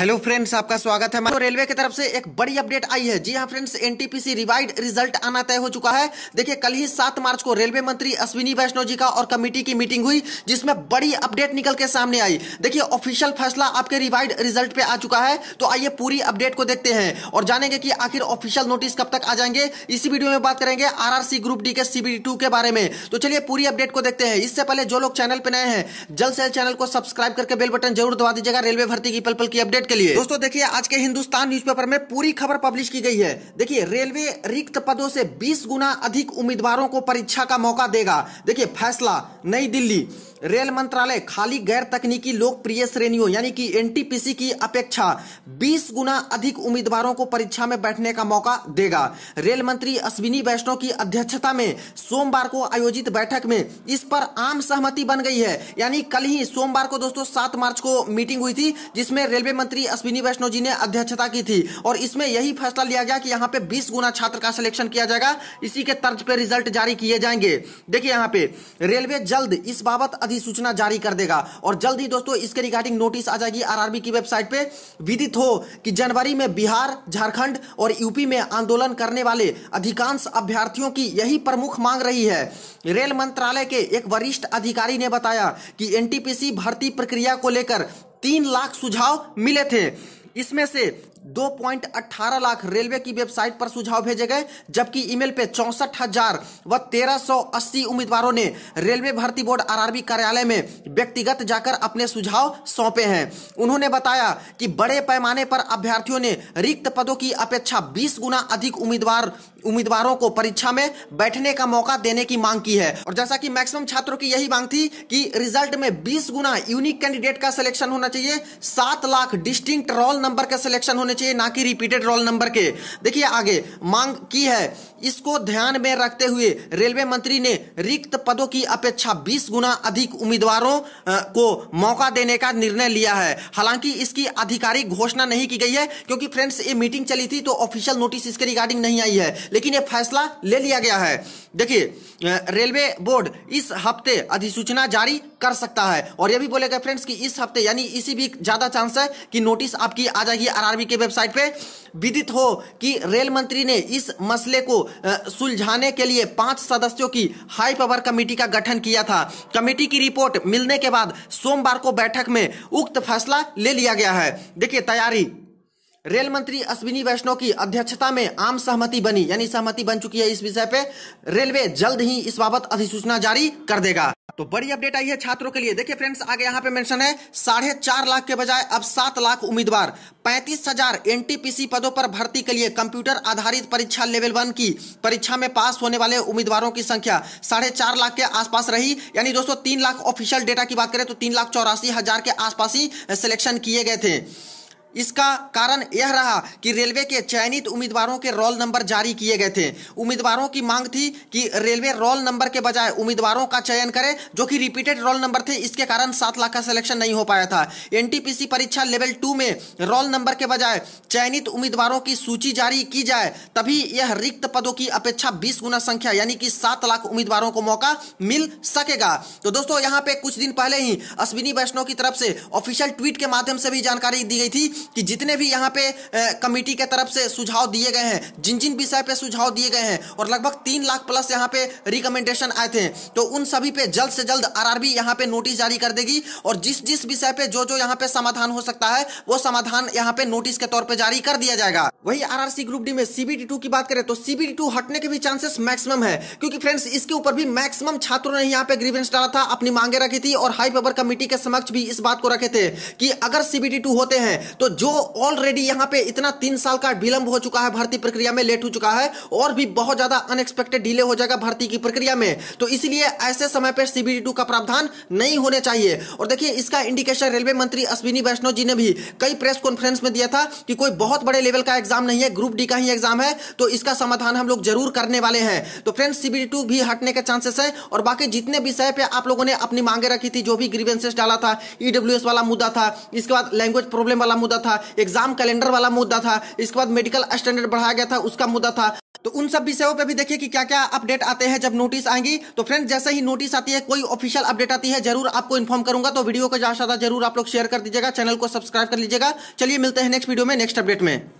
hello friends आपका स्वागत है तो रेलवे की तरफ से एक बड़ी अपडेट आई है जी हाँ फ्रेंड्स एनटीपीसी रिवाइड रिजल्ट आना तय हो चुका है देखिए कल ही सात मार्च को रेलवे मंत्री अश्विनी वैष्णव जी का और कमेटी की मीटिंग हुई जिसमें बड़ी अपडेट निकल के सामने आई देखिए ऑफिशियल फैसला आपके रिवाइड रिजल्ट पे आ चुका है तो आइए पूरी अपडेट को देखते हैं और जानेंगे कि आखिर ऑफिशियल नोटिस कब तक आ जाएंगे इसी वीडियो में बात करेंगे आर ग्रुप डी के सीबी के बारे में तो चलिए पूरी अपडेट को देखते हैं इससे पहले जो लोग चैनल पर नए हैं जल्द से जल्द चैनल को सब्सक्राइब करके बेल बटन जरूर दबा दीजिएगा रेलवे भर्ती की पल पल की अपडेट के लिए दोस्तों देखिए आज के हिंदुस्तान न्यूज़पेपर में पूरी खबर पब्लिश की गई है देखिए रेलवे रिक्त पदों से 20 गुना अधिक उम्मीदवारों को परीक्षा का मौका देगा देखिए फैसला नई दिल्ली रेल मंत्रालय खाली गैर तकनीकी लोकप्रिय श्रेणियों यानी कि एनटीपीसी की अपेक्षा 20 गुना अधिक उम्मीदवारों को परीक्षा में बैठने का मौका देगा रेल मंत्री अश्विनी वैष्णव की अध्यक्षता में सोमवार को आयोजित बैठक में इस पर आम सहमति बन गई है यानी कल ही सोमवार को दोस्तों सात मार्च को मीटिंग हुई थी जिसमें रेलवे मंत्री श्री अश्विनी वैष्णव जी ने अध्यक्षता की थी और इसमें यही फैसला लिया गया कि यहाँ पे बीस गुना छात्र का सिलेक्शन किया जाएगा इसी के तर्ज पर रिजल्ट जारी किए जाएंगे देखिए यहाँ पे रेलवे जल्द इस बाबत अधिसूचना जारी कर देगा और जल्द ही दोस्तों इसके रिगार्डिंग नोटिस आ जाएगी आर की वेबसाइट पे विदित हो कि जनवरी में बिहार झारखंड और यूपी में आंदोलन करने वाले अधिकांश अभ्यर्थियों की यही प्रमुख मांग रही है रेल मंत्रालय के एक वरिष्ठ अधिकारी ने बताया कि एनटीपीसी भर्ती प्रक्रिया को लेकर तीन लाख सुझाव मिले थे इसमें से 2.18 लाख रेलवे की वेबसाइट पर सुझाव भेजे गए जबकि ईमेल पे चौसठ हजार व 1380 उम्मीदवारों ने रेलवे भर्ती बोर्ड आरआरबी कार्यालय में व्यक्तिगत जाकर अपने सुझाव सौंपे हैं उन्होंने बताया कि बड़े पैमाने पर अभ्यर्थियों ने रिक्त पदों की अपेक्षा बीस गुना अधिक उम्मीदवार उम्मीदवारों को परीक्षा में बैठने का मौका देने की मांग की है और जैसा कि मैक्सिमम छात्रों की यही मांग थी कि रिजल्ट में 20 गुना यूनिक कैंडिडेट का सिलेक्शन होना चाहिए सात लाख डिस्टिंक्ट रोल नंबर का सिलेक्शन होना होने चाहिए ना कि रिपीटेड रोल नंबर के देखिए आगे मांग की है इसको ध्यान में रखते हुए रेलवे मंत्री ने रिक्त पदों की अपेक्षा 20 गुना अधिक उम्मीदवारों को मौका देने का निर्णय लिया है हालांकि इसकी आधिकारिक घोषणा नहीं की गई है क्योंकि फ्रेंड्स ये मीटिंग चली थी तो ऑफिशियल नोटिस इसके रिगार्डिंग नहीं आई है लेकिन यह फैसला ले लिया गया है देखिए रेलवे बोर्ड इस हफ्ते अधिसूचना जारी कर सकता है और यह भी बोलेगा फ्रेंड्स कि इस हफ्ते यानी इसी भी ज़्यादा चांस है कि नोटिस आपकी आ जाएगी आरआरबी के वेबसाइट पे विदित हो कि रेल मंत्री ने इस मसले को सुलझाने के लिए पांच सदस्यों की हाई पावर कमेटी का गठन किया था कमेटी की रिपोर्ट मिलने के बाद सोमवार को बैठक में उक्त फैसला ले लिया गया है देखिए तैयारी रेल मंत्री अश्विनी वैष्णव की अध्यक्षता में आम सहमति बनी यानी सहमति बन चुकी है इस विषय पे रेलवे जल्द ही इस बाबत अधिसूचना जारी कर देगा तो बड़ी अपडेट आई है छात्रों के लिए देखिए फ्रेंड्स आगे यहाँ पे मेंशन है साढ़े चार लाख के बजाय अब सात लाख उम्मीदवार पैंतीस हजार एनटीपीसी पदों पर भर्ती के लिए कंप्यूटर आधारित परीक्षा लेवल वन की परीक्षा में पास होने वाले उम्मीदवारों की संख्या साढ़े चार लाख के आसपास रही यानी दोस्तों तीन लाख ऑफिशियल डेटा की बात करें तो तीन लाख चौरासी हजार के आसपास ही सिलेक्शन किए गए थे इसका कारण यह रहा कि रेलवे के चयनित उम्मीदवारों के रोल नंबर जारी किए गए थे उम्मीदवारों की मांग थी कि रेलवे रोल नंबर के बजाय उम्मीदवारों का चयन करे जो कि रिपीटेड रोल नंबर थे इसके कारण सात लाख का सिलेक्शन नहीं हो पाया था एनटीपीसी परीक्षा लेवल टू में रोल नंबर के बजाय चयनित उम्मीदवारों की सूची जारी की जाए तभी यह रिक्त पदों की अपेक्षा बीस गुना संख्या यानी कि सात लाख उम्मीदवारों को मौका मिल सकेगा तो दोस्तों यहाँ पे कुछ दिन पहले ही अश्विनी वैष्णव की तरफ से ऑफिशियल ट्वीट के माध्यम से भी जानकारी दी गई थी कि जितने भी यहाँ पे कमेटी के तरफ से सुझाव दिए गए हैं जिन जिन विषय पे सुझाव दिए गए हैं और लगभग तीन लाख प्लस यहाँ पे रिकमेंडेशन आए थे तो उन सभी पे जल्द से जल्द आर आर बी यहाँ पे नोटिस जारी कर देगी और जिस जिस विषय पे जो जो यहाँ पे समाधान हो सकता है वो समाधान यहाँ पे नोटिस के तौर पर जारी कर दिया जाएगा वही R R C group D में सीबीटी टू की बात करें तो सीबीटी टू हटने के भी चांसेस मैक्सिमम है क्योंकि फ्रेंड्स इसके ऊपर भी मैक्सिमम छात्रों ने यहाँ पे ग्रीवेंस डाला था अपनी मांगे रखी थी और हाई पावर कमेटी के समक्ष भी इस बात को रखे थे कि अगर सीबीटी टू होते हैं तो जो ऑलरेडी यहाँ पे इतना तीन साल का विलंब हो चुका है भर्ती प्रक्रिया में लेट हो चुका है और भी बहुत ज्यादा अनएक्सपेक्टेड डिले हो जाएगा भर्ती की प्रक्रिया में तो इसलिए ऐसे समय पर सीबीडी टू का प्रावधान नहीं होने चाहिए और देखिए इसका इंडिकेशन रेलवे मंत्री अश्विनी वैष्णव जी ने भी कई प्रेस कॉन्फ्रेंस में दिया था कि कोई बहुत बड़े लेवल का एग्जाम नहीं है ग्रुप डी का ही एग्जाम है तो इसका समाधान हम लोग जरूर करने वाले हैं तो फ्रेंड्स सीबीडी टू भी हटने के चांसेस है और बाकी जितने विषय पर आप लोगों ने अपनी मांगे रखी थी जो भी ग्रीवेंसेस डाला था ईडब्ल्यू e वाला मुद्दा था इसके बाद लैंग्वेज प्रॉब्लम वाला मुद्दा था एग्जाम कैलेंडर वाला मुद्दा था इसके बाद मेडिकल स्टैंडर्ड बढ़ाया गया था उसका मुद्दा था तो उन सब विषयों पे भी देखिए कि क्या क्या अपडेट आते हैं जब नोटिस आएंगी तो फ्रेंड जैसे ही नोटिस आती है कोई ऑफिशियल अपडेट आती है जरूर आपको इन्फॉर्म करूंगा तो वीडियो को ज्यादा जरूर आप लोग शेयर कर दीजिएगा चैनल को सब्सक्राइब कर लीजिएगा चलिए मिलते हैं नेक्स्ट वीडियो में नेक्स्ट अपडेट में